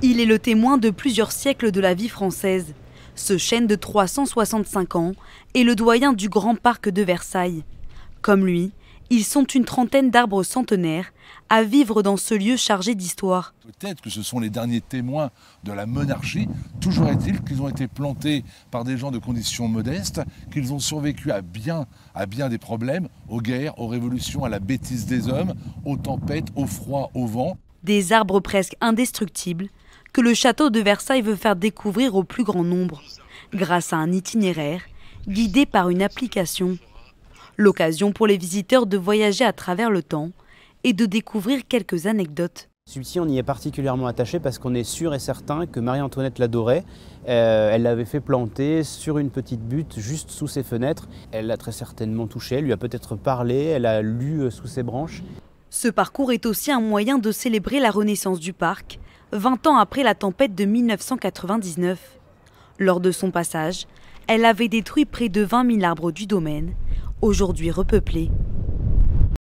Il est le témoin de plusieurs siècles de la vie française. Ce chêne de 365 ans est le doyen du grand parc de Versailles. Comme lui, ils sont une trentaine d'arbres centenaires à vivre dans ce lieu chargé d'histoire. Peut-être que ce sont les derniers témoins de la monarchie. Toujours est-il qu'ils ont été plantés par des gens de conditions modestes, qu'ils ont survécu à bien, à bien des problèmes, aux guerres, aux révolutions, à la bêtise des hommes, aux tempêtes, au froid, au vent. Des arbres presque indestructibles que le château de Versailles veut faire découvrir au plus grand nombre, grâce à un itinéraire guidé par une application. L'occasion pour les visiteurs de voyager à travers le temps et de découvrir quelques anecdotes. Celui-ci, on y est particulièrement attaché parce qu'on est sûr et certain que Marie-Antoinette l'adorait. Euh, elle l'avait fait planter sur une petite butte juste sous ses fenêtres. Elle l'a très certainement touché, elle lui a peut-être parlé, elle a lu euh, sous ses branches. Ce parcours est aussi un moyen de célébrer la renaissance du parc 20 ans après la tempête de 1999. Lors de son passage, elle avait détruit près de 20 000 arbres du domaine, aujourd'hui repeuplés.